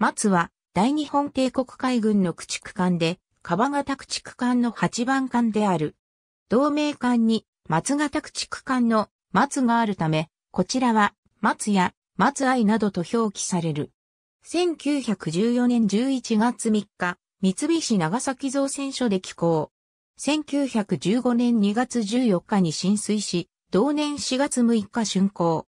松は、大日本帝国海軍の駆逐艦で、川型駆逐艦の8番艦である。同盟艦に、松型駆逐艦の松があるため、こちらは、松や松愛などと表記される。1914年11月3日、三菱長崎造船所で寄港。1915年2月14日に浸水し、同年4月6日竣工。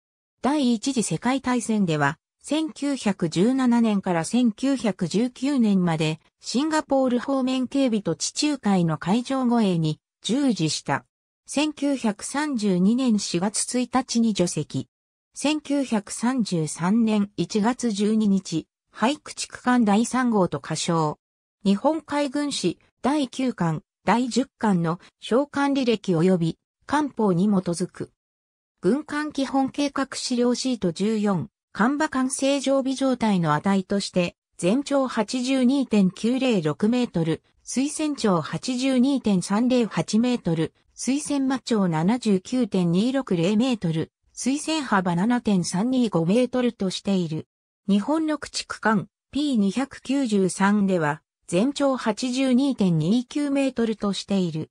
第一次世界大戦では、1917年から1919年までシンガポール方面警備と地中海の海上護衛に従事した。1932年4月1日に除籍。1933年1月12日、廃区地区間第3号と仮称。日本海軍史第9巻、第10巻の召喚履歴及び官報に基づく。軍艦基本計画資料シート14。間馬間正常微状態の値として、全長82.906メートル、水線長82.308メートル、水線末長79.260メートル、水線幅7.325メートルとしている。日本の駆逐艦 P293 では、全長82.29メートルとしている。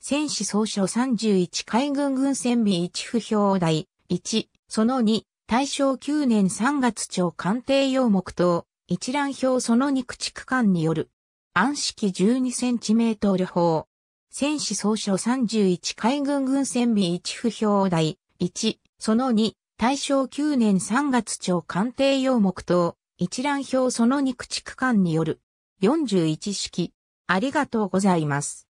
戦士総書31海軍軍船備1不評台1、その2、大正9年3月朝官邸用目刀、一覧表その肉駆逐艦による、暗式12センチメートル砲。戦士総書31海軍軍船備1不評台、1、その2、大正9年3月朝官邸用目刀、一覧表その肉駆逐艦による、41式。ありがとうございます。